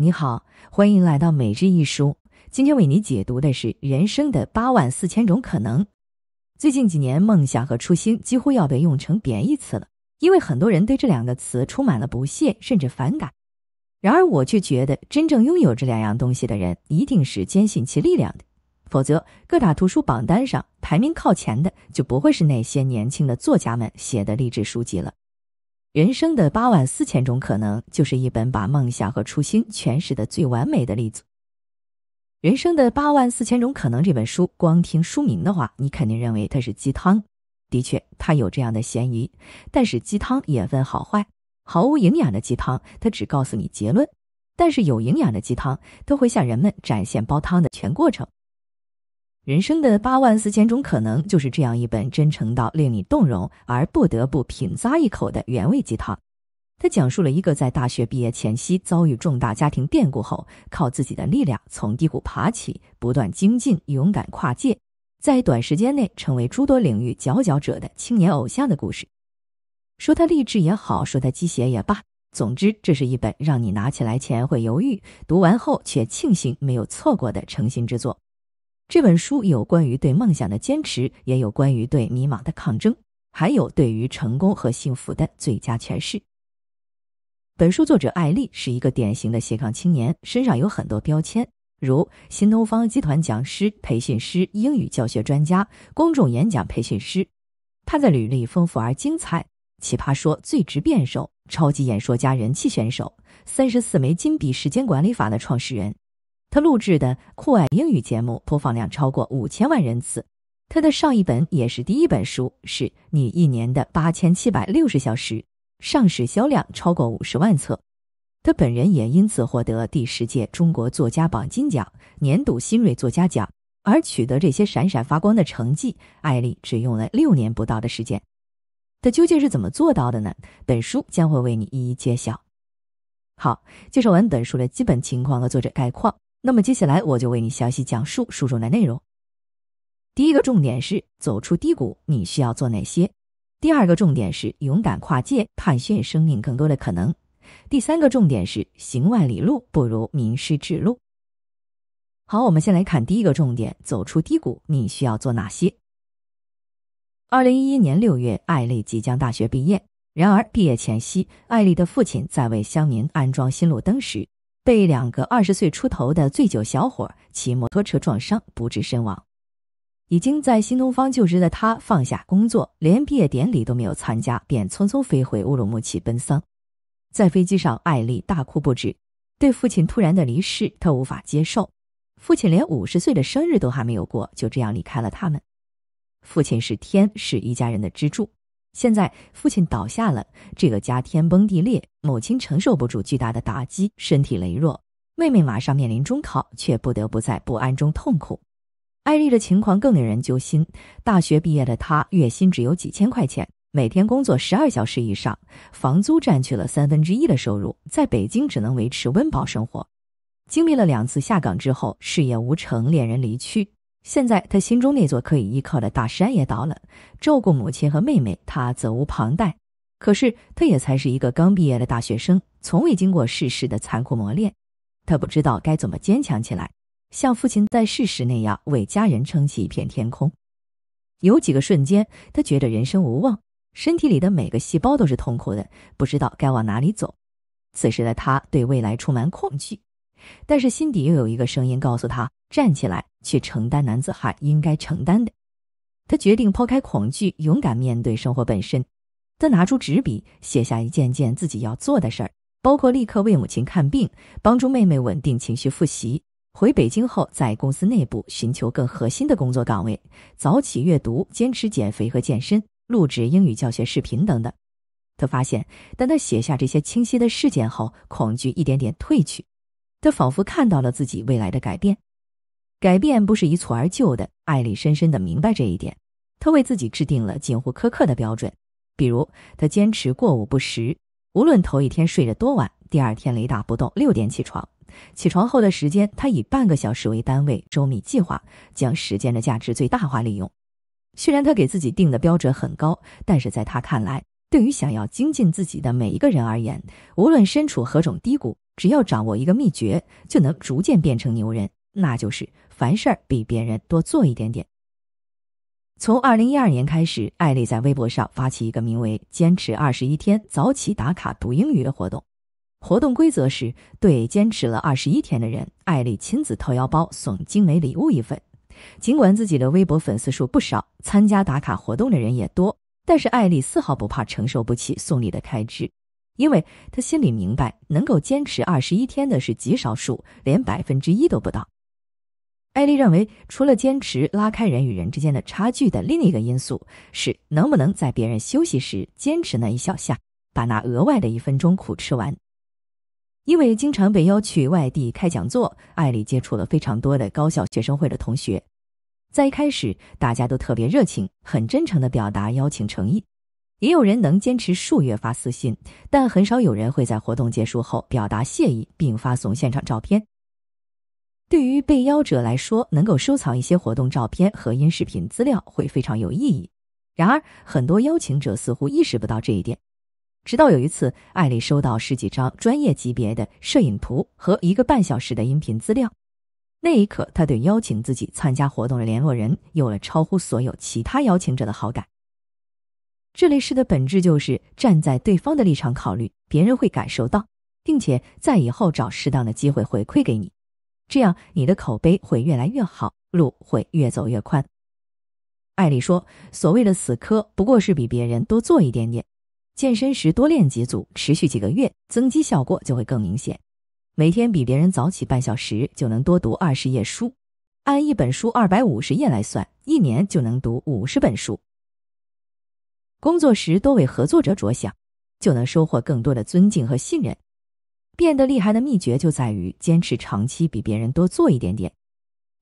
你好，欢迎来到每日一书。今天为你解读的是人生的八万四千种可能。最近几年，梦想和初心几乎要被用成贬义词了，因为很多人对这两个词充满了不屑甚至反感。然而，我却觉得，真正拥有这两样东西的人，一定是坚信其力量的。否则，各大图书榜单上排名靠前的，就不会是那些年轻的作家们写的励志书籍了。人生的八万四千种可能，就是一本把梦想和初心诠释的最完美的例子。《人生的八万四千种可能》这本书，光听书名的话，你肯定认为它是鸡汤。的确，它有这样的嫌疑。但是，鸡汤也分好坏。毫无营养的鸡汤，它只告诉你结论；但是，有营养的鸡汤，都会向人们展现煲汤的全过程。人生的八万四千种可能，就是这样一本真诚到令你动容而不得不品咂一口的原味鸡汤。它讲述了一个在大学毕业前夕遭遇重大家庭变故后，靠自己的力量从低谷爬起，不断精进、勇敢跨界，在短时间内成为诸多领域佼佼者的青年偶像的故事。说他励志也好，说他鸡血也罢，总之，这是一本让你拿起来前会犹豫，读完后却庆幸没有错过的诚心之作。这本书有关于对梦想的坚持，也有关于对迷茫的抗争，还有对于成功和幸福的最佳诠释。本书作者艾丽是一个典型的斜杠青年，身上有很多标签，如新东方集团讲师、培训师、英语教学专家、公众演讲培训师。他的履历丰富而精彩，奇葩说最值辩手、超级演说家人气选手、三十四枚金币时间管理法的创始人。他录制的《酷爱英语》节目播放量超过五千万人次，他的上一本也是第一本书，是你一年的八千七百六十小时，上市销量超过五十万册。他本人也因此获得第十届中国作家榜金奖、年度新锐作家奖。而取得这些闪闪发光的成绩，艾丽只用了六年不到的时间。他究竟是怎么做到的呢？本书将会为你一一揭晓。好，介绍完本书的基本情况和作者概况。那么接下来我就为你详细讲述书中的内容。第一个重点是走出低谷，你需要做哪些？第二个重点是勇敢跨界，探寻生命更多的可能。第三个重点是行万里路，不如名师指路。好，我们先来看第一个重点：走出低谷，你需要做哪些？二零一一年六月，艾丽即将大学毕业。然而，毕业前夕，艾丽的父亲在为乡民安装新路灯时。被两个二十岁出头的醉酒小伙骑摩托车撞伤，不治身亡。已经在新东方就职的他放下工作，连毕业典礼都没有参加，便匆匆飞回乌鲁木齐奔丧。在飞机上，艾丽大哭不止，对父亲突然的离世，她无法接受。父亲连五十岁的生日都还没有过，就这样离开了他们。父亲是天，是一家人的支柱。现在父亲倒下了，这个家天崩地裂，母亲承受不住巨大的打击，身体羸弱，妹妹马上面临中考，却不得不在不安中痛苦。艾丽的情况更令人揪心，大学毕业的她月薪只有几千块钱，每天工作十二小时以上，房租占据了三分之一的收入，在北京只能维持温饱生活。经历了两次下岗之后，事业无成，恋人离去。现在他心中那座可以依靠的大山也倒了，照顾母亲和妹妹，他责无旁贷。可是他也才是一个刚毕业的大学生，从未经过世事的残酷磨练，他不知道该怎么坚强起来，像父亲在世时那样为家人撑起一片天空。有几个瞬间，他觉得人生无望，身体里的每个细胞都是痛苦的，不知道该往哪里走。此时的他对未来充满恐惧，但是心底又有一个声音告诉他。站起来，去承担男子汉应该承担的。他决定抛开恐惧，勇敢面对生活本身。他拿出纸笔，写下一件件自己要做的事儿，包括立刻为母亲看病，帮助妹妹稳定情绪、复习；回北京后，在公司内部寻求更核心的工作岗位；早起阅读，坚持减肥和健身；录制英语教学视频等等。他发现，当他写下这些清晰的事件后，恐惧一点点褪去。他仿佛看到了自己未来的改变。改变不是一蹴而就的，艾莉深深地明白这一点。她为自己制定了近乎苛刻的标准，比如她坚持过午不食，无论头一天睡得多晚，第二天雷打不动六点起床。起床后的时间，她以半个小时为单位，周密计划，将时间的价值最大化利用。虽然她给自己定的标准很高，但是在她看来，对于想要精进自己的每一个人而言，无论身处何种低谷，只要掌握一个秘诀，就能逐渐变成牛人。那就是凡事儿比别人多做一点点。从二零一二年开始，艾丽在微博上发起一个名为“坚持二十一天早起打卡读英语”的活动。活动规则是对坚持了二十一天的人，艾丽亲自掏腰包送精美礼物一份。尽管自己的微博粉丝数不少，参加打卡活动的人也多，但是艾丽丝毫不怕承受不起送礼的开支，因为她心里明白，能够坚持二十一天的是极少数，连百分之一都不到。艾丽认为，除了坚持拉开人与人之间的差距的另一个因素是能不能在别人休息时坚持那一小下，把那额外的一分钟苦吃完。因为经常被邀去外地开讲座，艾丽接触了非常多的高校学生会的同学。在一开始，大家都特别热情，很真诚地表达邀请诚意。也有人能坚持数月发私信，但很少有人会在活动结束后表达谢意，并发送现场照片。对于被邀者来说，能够收藏一些活动照片和音视频资料会非常有意义。然而，很多邀请者似乎意识不到这一点。直到有一次，艾丽收到十几张专业级别的摄影图和一个半小时的音频资料，那一刻，她对邀请自己参加活动的联络人有了超乎所有其他邀请者的好感。这类事的本质就是站在对方的立场考虑，别人会感受到，并且在以后找适当的机会回馈给你。这样，你的口碑会越来越好，路会越走越宽。艾利说：“所谓的死磕，不过是比别人多做一点点。健身时多练几组，持续几个月，增肌效果就会更明显。每天比别人早起半小时，就能多读二十页书。按一本书二百五十页来算，一年就能读五十本书。工作时多为合作者着想，就能收获更多的尊敬和信任。”变得厉害的秘诀就在于坚持长期比别人多做一点点。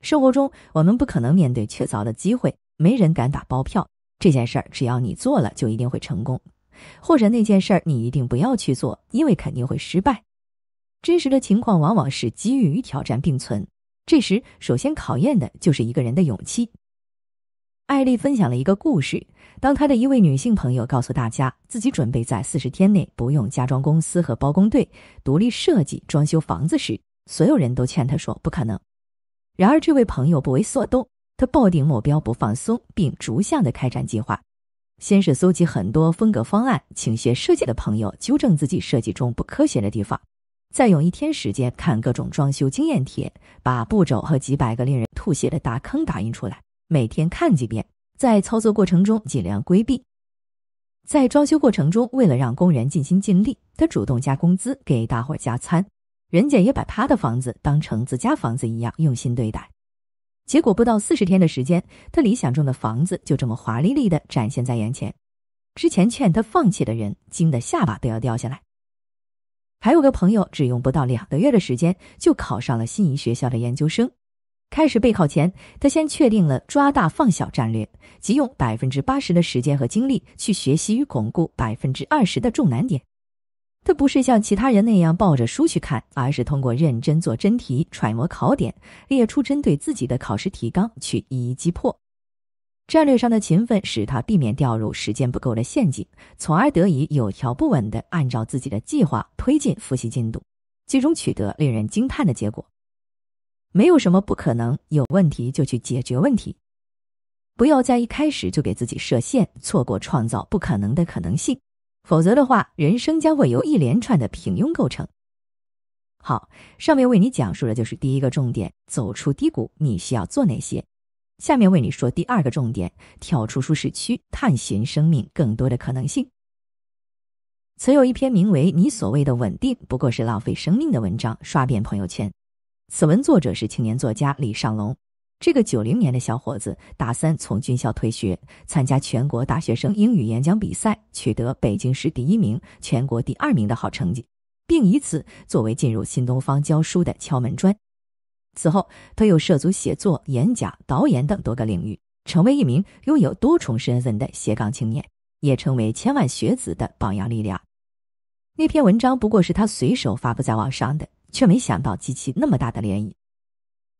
生活中，我们不可能面对确凿的机会，没人敢打包票这件事儿，只要你做了就一定会成功，或者那件事你一定不要去做，因为肯定会失败。真实的情况往往是机遇与挑战并存，这时首先考验的就是一个人的勇气。艾丽分享了一个故事：当她的一位女性朋友告诉大家自己准备在四十天内不用家装公司和包工队，独立设计装修房子时，所有人都劝她说不可能。然而，这位朋友不为所动，他抱定目标不放松，并逐项的开展计划。先是搜集很多风格方案，请学设计的朋友纠正自己设计中不科学的地方，再用一天时间看各种装修经验帖，把步骤和几百个令人吐血的大坑打印出来。每天看几遍，在操作过程中尽量规避。在装修过程中，为了让工人尽心尽力，他主动加工资，给大伙儿加餐。人家也把他的房子当成自家房子一样用心对待。结果不到四十天的时间，他理想中的房子就这么华丽丽的展现在眼前。之前劝他放弃的人惊得下巴都要掉下来。还有个朋友，只用不到两个月的时间，就考上了心仪学校的研究生。开始备考前，他先确定了抓大放小战略，即用百分之八十的时间和精力去学习与巩固百分之二十的重难点。他不是像其他人那样抱着书去看，而是通过认真做真题，揣摩考点，列出针对自己的考试提纲，去一一击破。战略上的勤奋使他避免掉入时间不够的陷阱，从而得以有条不紊地按照自己的计划推进复习进度，最终取得令人惊叹的结果。没有什么不可能，有问题就去解决问题，不要在一开始就给自己设限，错过创造不可能的可能性。否则的话，人生将会由一连串的平庸构成。好，上面为你讲述的就是第一个重点，走出低谷你需要做哪些。下面为你说第二个重点，跳出舒适区，探寻生命更多的可能性。曾有一篇名为“你所谓的稳定不过是浪费生命”的文章刷遍朋友圈。此文作者是青年作家李尚龙，这个九零年的小伙子大三从军校退学，参加全国大学生英语演讲比赛，取得北京市第一名、全国第二名的好成绩，并以此作为进入新东方教书的敲门砖。此后，他又涉足写作、演讲、导演等多个领域，成为一名拥有多重身份的斜杠青年，也成为千万学子的榜样力量。那篇文章不过是他随手发布在网上的。却没想到激起那么大的涟漪。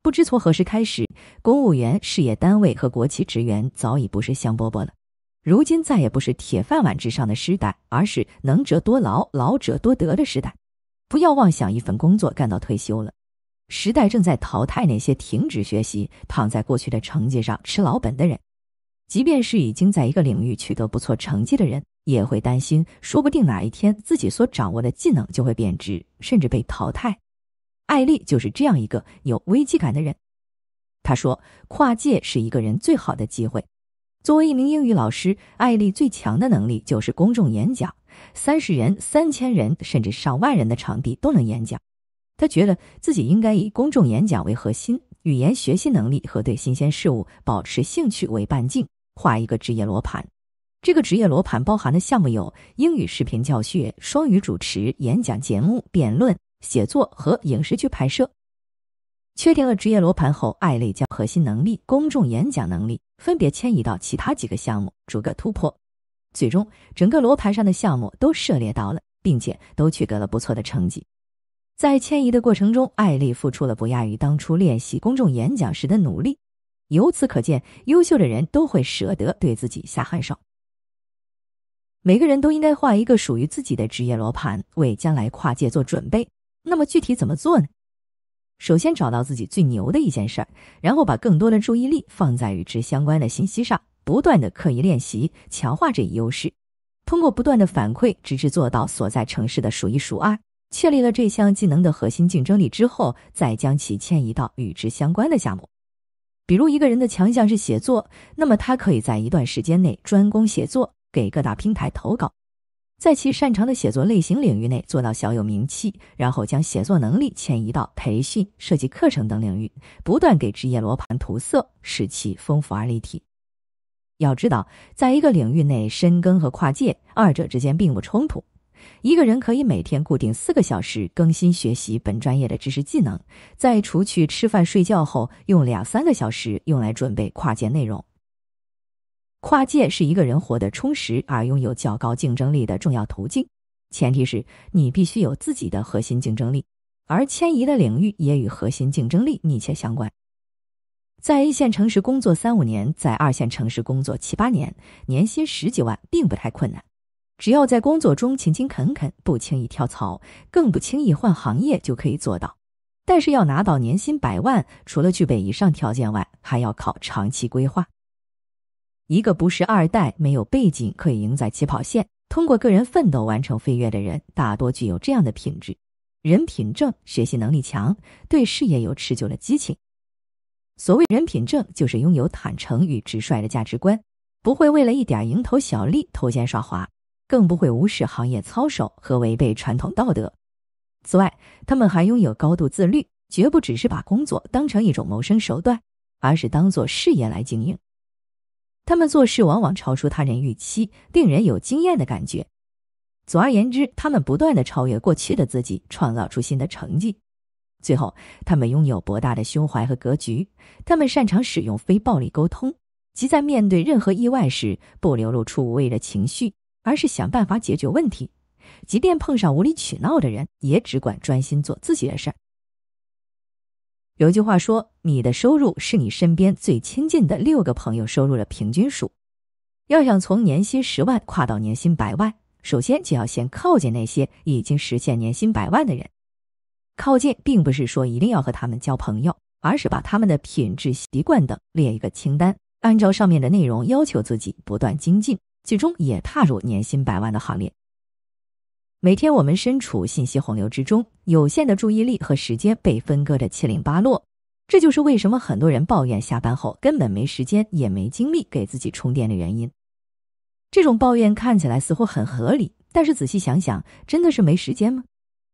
不知从何时开始，公务员、事业单位和国企职员早已不是香饽饽了。如今再也不是铁饭碗之上的时代，而是能者多劳、劳者多得的时代。不要妄想一份工作干到退休了。时代正在淘汰那些停止学习、躺在过去的成绩上吃老本的人。即便是已经在一个领域取得不错成绩的人，也会担心，说不定哪一天自己所掌握的技能就会贬值，甚至被淘汰。艾丽就是这样一个有危机感的人。他说：“跨界是一个人最好的机会。”作为一名英语老师，艾丽最强的能力就是公众演讲，三十人、三千人甚至上万人的场地都能演讲。他觉得自己应该以公众演讲为核心，语言学习能力和对新鲜事物保持兴趣为半径，画一个职业罗盘。这个职业罗盘包含的项目有英语视频教学、双语主持、演讲节目、辩论。写作和影视剧拍摄，确定了职业罗盘后，艾丽将核心能力——公众演讲能力，分别迁移到其他几个项目，逐个突破。最终，整个罗盘上的项目都涉猎到了，并且都取得了不错的成绩。在迁移的过程中，艾丽付出了不亚于当初练习公众演讲时的努力。由此可见，优秀的人都会舍得对自己下狠手。每个人都应该画一个属于自己的职业罗盘，为将来跨界做准备。那么具体怎么做呢？首先找到自己最牛的一件事儿，然后把更多的注意力放在与之相关的信息上，不断的刻意练习，强化这一优势。通过不断的反馈，直至做到所在城市的数一数二，确立了这项技能的核心竞争力之后，再将其迁移到与之相关的项目。比如一个人的强项是写作，那么他可以在一段时间内专攻写作，给各大平台投稿。在其擅长的写作类型领域内做到小有名气，然后将写作能力迁移到培训、设计课程等领域，不断给职业罗盘涂色，使其丰富而立体。要知道，在一个领域内深耕和跨界二者之间并不冲突。一个人可以每天固定四个小时更新学习本专业的知识技能，在除去吃饭睡觉后，用两三个小时用来准备跨界内容。跨界是一个人活得充实而拥有较高竞争力的重要途径，前提是你必须有自己的核心竞争力，而迁移的领域也与核心竞争力密切相关。在一线城市工作三五年，在二线城市工作七八年，年薪十几万并不太困难，只要在工作中勤勤恳恳，不轻易跳槽，更不轻易换行业，就可以做到。但是要拿到年薪百万，除了具备以上条件外，还要靠长期规划。一个不是二代，没有背景，可以赢在起跑线。通过个人奋斗完成飞跃的人，大多具有这样的品质：人品正，学习能力强，对事业有持久的激情。所谓人品正，就是拥有坦诚与直率的价值观，不会为了一点蝇头小利偷奸耍滑，更不会无视行业操守和违背传统道德。此外，他们还拥有高度自律，绝不只是把工作当成一种谋生手段，而是当做事业来经营。他们做事往往超出他人预期，令人有惊艳的感觉。总而言之，他们不断的超越过去的自己，创造出新的成绩。最后，他们拥有博大的胸怀和格局，他们擅长使用非暴力沟通，即在面对任何意外时，不流露出无谓的情绪，而是想办法解决问题。即便碰上无理取闹的人，也只管专心做自己的事儿。有句话说，你的收入是你身边最亲近的六个朋友收入的平均数。要想从年薪十万跨到年薪百万，首先就要先靠近那些已经实现年薪百万的人。靠近，并不是说一定要和他们交朋友，而是把他们的品质、习惯等列一个清单，按照上面的内容要求自己不断精进，最终也踏入年薪百万的行列。每天我们身处信息洪流之中，有限的注意力和时间被分割的七零八落。这就是为什么很多人抱怨下班后根本没时间，也没精力给自己充电的原因。这种抱怨看起来似乎很合理，但是仔细想想，真的是没时间吗？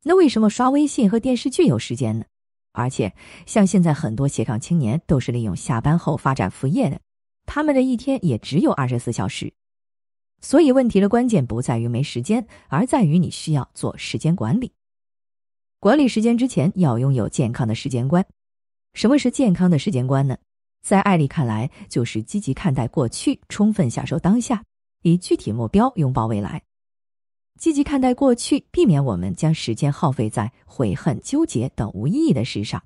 那为什么刷微信和电视剧有时间呢？而且，像现在很多斜杠青年都是利用下班后发展副业的，他们的一天也只有二十四小时。所以，问题的关键不在于没时间，而在于你需要做时间管理。管理时间之前，要拥有健康的时间观。什么是健康的时间观呢？在艾丽看来，就是积极看待过去，充分享受当下，以具体目标拥抱未来。积极看待过去，避免我们将时间耗费在悔恨、纠结等无意义的事上；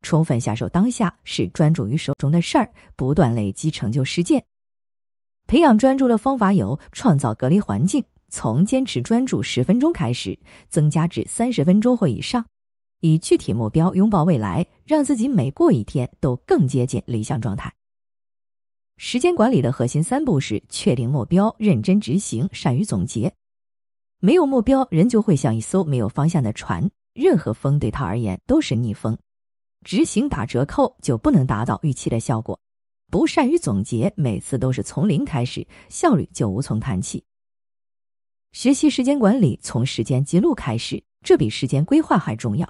充分享受当下，是专注于手中的事儿，不断累积成就事件。培养专注的方法有：创造隔离环境，从坚持专注十分钟开始，增加至三十分钟或以上；以具体目标拥抱未来，让自己每过一天都更接近理想状态。时间管理的核心三步是：确定目标，认真执行，善于总结。没有目标，人就会像一艘没有方向的船，任何风对他而言都是逆风。执行打折扣，就不能达到预期的效果。不善于总结，每次都是从零开始，效率就无从谈起。学习时间管理从时间记录开始，这比时间规划还重要。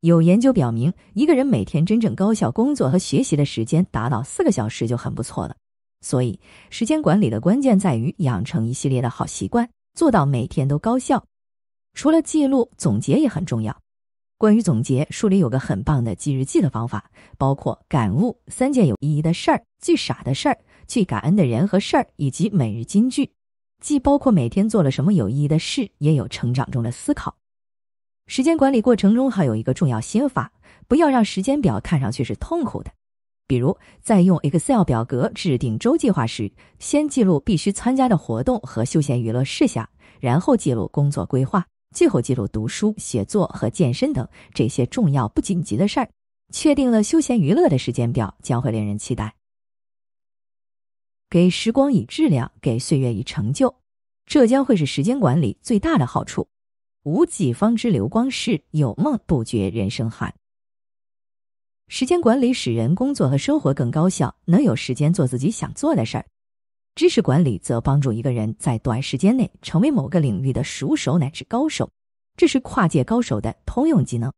有研究表明，一个人每天真正高效工作和学习的时间达到四个小时就很不错了。所以，时间管理的关键在于养成一系列的好习惯，做到每天都高效。除了记录，总结也很重要。关于总结，书里有个很棒的记日记的方法，包括感悟三件有意义的事儿、最傻的事儿、最感恩的人和事儿，以及每日金句。既包括每天做了什么有意义的事，也有成长中的思考。时间管理过程中还有一个重要心法，不要让时间表看上去是痛苦的。比如在用 Excel 表格制定周计划时，先记录必须参加的活动和休闲娱乐事项，然后记录工作规划。最后记录读书、写作和健身等这些重要不紧急的事儿，确定了休闲娱乐的时间表，将会令人期待。给时光以质量，给岁月以成就，这将会是时间管理最大的好处。无己方知流光逝，有梦不觉人生寒。时间管理使人工作和生活更高效，能有时间做自己想做的事儿。知识管理则帮助一个人在短时间内成为某个领域的熟手乃至高手，这是跨界高手的通用技能。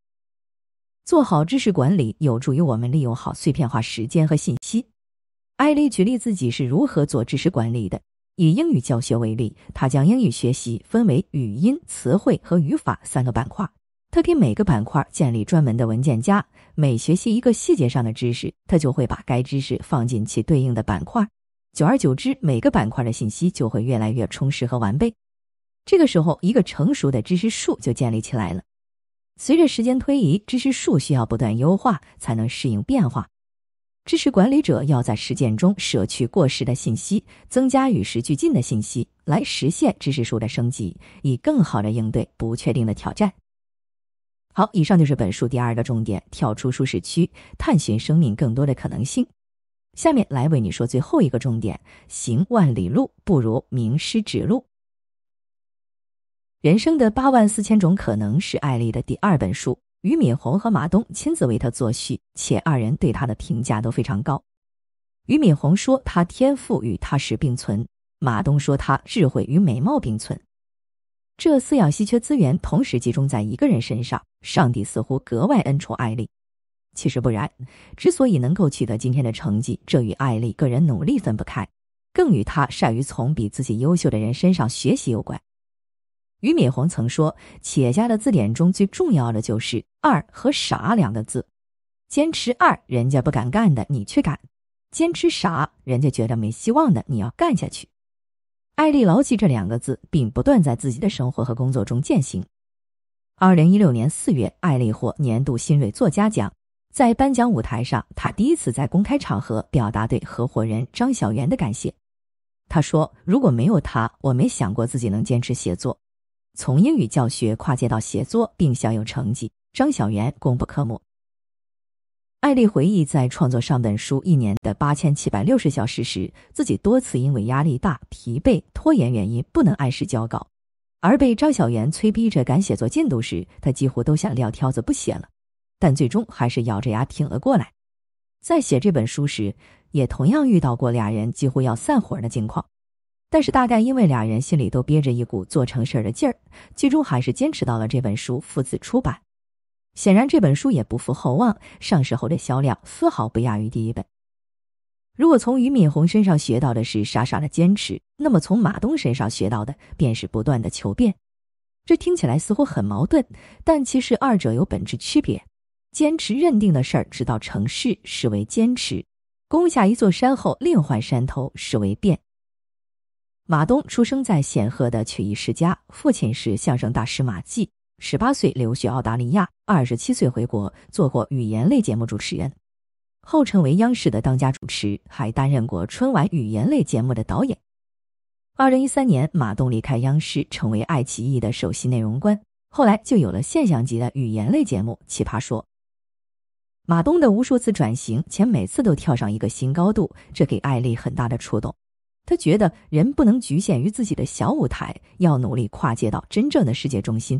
做好知识管理有助于我们利用好碎片化时间和信息。艾丽举例自己是如何做知识管理的：以英语教学为例，她将英语学习分为语音、词汇和语法三个板块，她给每个板块建立专门的文件夹，每学习一个细节上的知识，她就会把该知识放进其对应的板块。久而久之，每个板块的信息就会越来越充实和完备。这个时候，一个成熟的知识树就建立起来了。随着时间推移，知识树需要不断优化，才能适应变化。知识管理者要在实践中舍去过时的信息，增加与时俱进的信息，来实现知识树的升级，以更好的应对不确定的挑战。好，以上就是本书第二个重点：跳出舒适区，探寻生命更多的可能性。下面来为你说最后一个重点：行万里路不如名师指路。人生的八万四千种可能是艾丽的第二本书，俞敏洪和马东亲自为他作序，且二人对他的评价都非常高。俞敏洪说他天赋与踏实并存，马东说他智慧与美貌并存。这四样稀缺资源同时集中在一个人身上，上帝似乎格外恩宠艾丽。其实不然，之所以能够取得今天的成绩，这与艾丽个人努力分不开，更与她善于从比自己优秀的人身上学习有关。俞敏洪曾说，企业家的字典中最重要的就是“二”和“傻”两个字。坚持二，人家不敢干的你去干；坚持傻，人家觉得没希望的你要干下去。艾丽牢记这两个字，并不断在自己的生活和工作中践行。二零一六年四月，艾丽获年度新锐作家奖。在颁奖舞台上，他第一次在公开场合表达对合伙人张小元的感谢。他说：“如果没有他，我没想过自己能坚持写作。从英语教学跨界到写作，并小有成绩，张小元功不可没。”艾丽回忆，在创作上本书一年的八千七百六十小时时，自己多次因为压力大、疲惫、拖延原因不能按时交稿，而被张小元催逼着赶写作进度时，他几乎都想撂挑子不写了。但最终还是咬着牙挺了过来。在写这本书时，也同样遇到过俩人几乎要散伙的境况。但是大概因为俩人心里都憋着一股做成事儿的劲儿，最终还是坚持到了这本书父子出版。显然这本书也不负厚望，上市后的销量丝毫不亚于第一本。如果从俞敏洪身上学到的是傻傻的坚持，那么从马东身上学到的便是不断的求变。这听起来似乎很矛盾，但其实二者有本质区别。坚持认定的事儿，直到成事，视为坚持；攻下一座山后，另换山头，视为变。马东出生在显赫的曲艺世家，父亲是相声大师马季。十八岁留学澳大利亚，二十七岁回国，做过语言类节目主持人，后成为央视的当家主持，还担任过春晚语言类节目的导演。二零一三年，马东离开央视，成为爱奇艺的首席内容官，后来就有了现象级的语言类节目《奇葩说》。马东的无数次转型，且每次都跳上一个新高度，这给艾丽很大的触动。她觉得人不能局限于自己的小舞台，要努力跨界到真正的世界中心。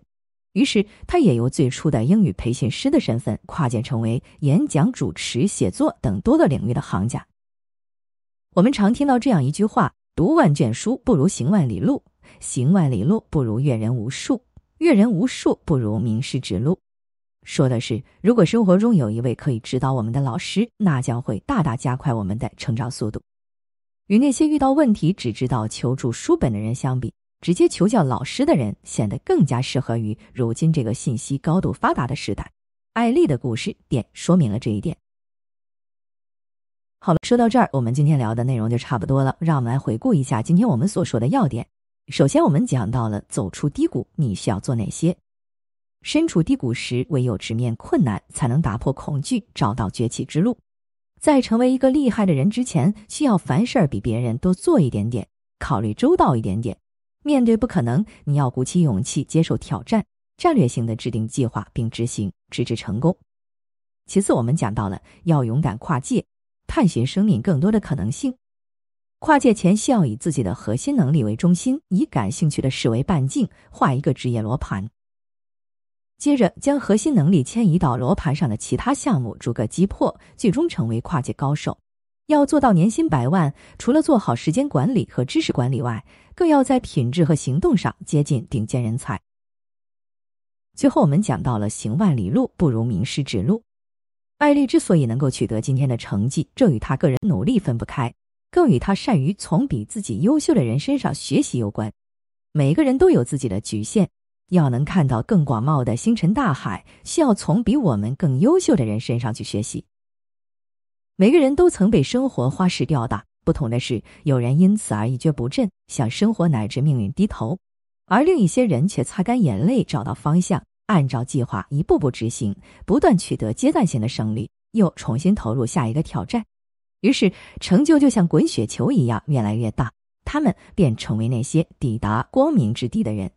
于是，他也由最初的英语培训师的身份跨界成为演讲、主持、写作等多个领域的行家。我们常听到这样一句话：“读万卷书不如行万里路，行万里路不如阅人无数，阅人无数不如名师指路。”说的是，如果生活中有一位可以指导我们的老师，那将会大大加快我们的成长速度。与那些遇到问题只知道求助书本的人相比，直接求教老师的人显得更加适合于如今这个信息高度发达的时代。艾丽的故事点说明了这一点。好了，说到这儿，我们今天聊的内容就差不多了。让我们来回顾一下今天我们所说的要点。首先，我们讲到了走出低谷，你需要做哪些？身处低谷时，唯有直面困难，才能打破恐惧，找到崛起之路。在成为一个厉害的人之前，需要凡事比别人多做一点点，考虑周到一点点。面对不可能，你要鼓起勇气接受挑战，战略性的制定计划并执行，直至成功。其次，我们讲到了要勇敢跨界，探寻生命更多的可能性。跨界前，需要以自己的核心能力为中心，以感兴趣的视为半径，画一个职业罗盘。接着将核心能力迁移到罗盘上的其他项目，逐个击破，最终成为跨界高手。要做到年薪百万，除了做好时间管理和知识管理外，更要在品质和行动上接近顶尖人才。最后，我们讲到了行万里路不如名师指路。艾丽之所以能够取得今天的成绩，这与他个人努力分不开，更与他善于从比自己优秀的人身上学习有关。每个人都有自己的局限。要能看到更广袤的星辰大海，需要从比我们更优秀的人身上去学习。每个人都曾被生活花式吊打，不同的是，有人因此而一蹶不振，向生活乃至命运低头；而另一些人却擦干眼泪，找到方向，按照计划一步步执行，不断取得阶段性的胜利，又重新投入下一个挑战。于是，成就就像滚雪球一样越来越大，他们便成为那些抵达光明之地的人。